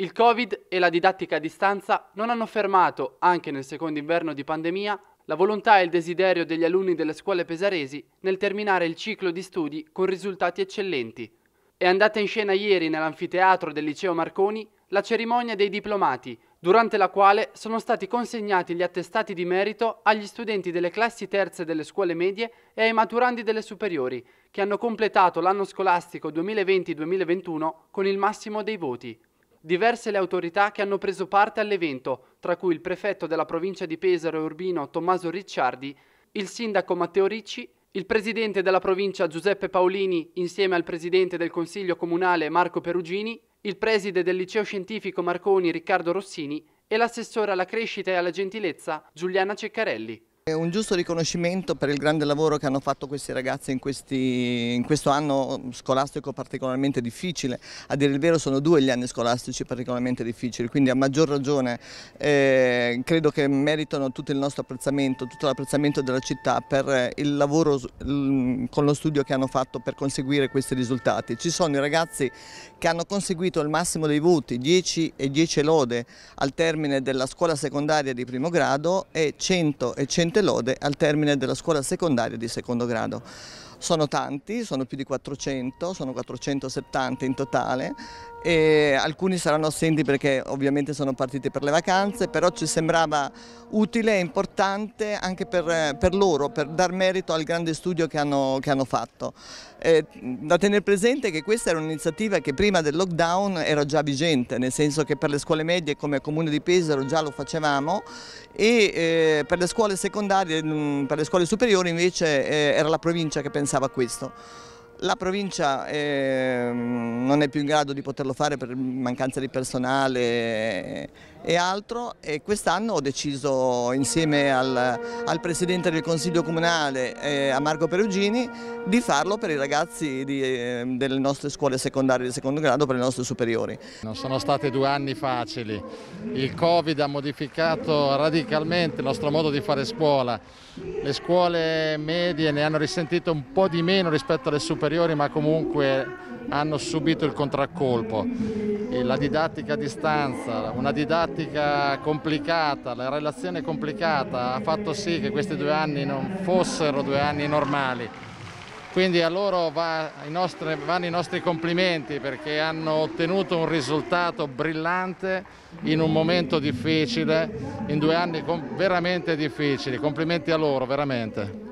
Il Covid e la didattica a distanza non hanno fermato, anche nel secondo inverno di pandemia, la volontà e il desiderio degli alunni delle scuole pesaresi nel terminare il ciclo di studi con risultati eccellenti. È andata in scena ieri nell'anfiteatro del liceo Marconi la cerimonia dei diplomati, durante la quale sono stati consegnati gli attestati di merito agli studenti delle classi terze delle scuole medie e ai maturandi delle superiori, che hanno completato l'anno scolastico 2020-2021 con il massimo dei voti. Diverse le autorità che hanno preso parte all'evento, tra cui il prefetto della provincia di Pesaro e Urbino Tommaso Ricciardi, il sindaco Matteo Ricci, il presidente della provincia Giuseppe Paolini insieme al presidente del consiglio comunale Marco Perugini, il preside del liceo scientifico Marconi Riccardo Rossini e l'assessore alla crescita e alla gentilezza Giuliana Ceccarelli un giusto riconoscimento per il grande lavoro che hanno fatto questi ragazzi in, questi, in, questo anno scolastico particolarmente difficile. A dire il vero sono due gli anni scolastici particolarmente difficili, quindi a maggior ragione eh, credo che meritano tutto il nostro apprezzamento, tutto l'apprezzamento della città per eh, il lavoro con lo studio che hanno fatto per conseguire questi risultati. Ci sono i ragazzi che hanno conseguito il massimo dei voti, 10 e 10 lode al termine della scuola secondaria di primo grado e 100 e 100 nuovamente lode al termine della scuola secondaria di secondo grado. Sono tanti, sono più di 400, sono 470 in totale e alcuni saranno assenti perché ovviamente sono partiti per le vacanze, però ci sembrava utile e importante anche per, per loro, per dar merito al grande studio che hanno, che hanno fatto. Eh, da tenere presente che questa era un'iniziativa che prima del lockdown era già vigente, nel senso che per le scuole medie come Comune di Pesaro già lo facevamo e eh, per le scuole secondarie, per le scuole superiori invece eh, era la provincia che pensava a questo. La provincia eh, non è più in grado di poterlo fare per mancanza di personale e altro e quest'anno ho deciso insieme al, al, Presidente del Consiglio Comunale, eh, a Marco Perugini, di farlo per i ragazzi di, eh, delle nostre scuole secondarie di secondo grado, per le nostre superiori. Non sono stati due anni facili, il Covid ha modificato radicalmente il nostro modo di fare scuola, le scuole medie ne hanno risentito un po' di meno rispetto alle superiori superiori ma comunque hanno subito il contraccolpo. E la didattica a distanza, una didattica complicata, la relazione complicata ha fatto sì che questi due anni non fossero due anni normali. Quindi a loro va, i nostri, vanno i nostri complimenti perché hanno ottenuto un risultato brillante in un momento difficile, in due anni veramente difficili. Complimenti a loro, veramente.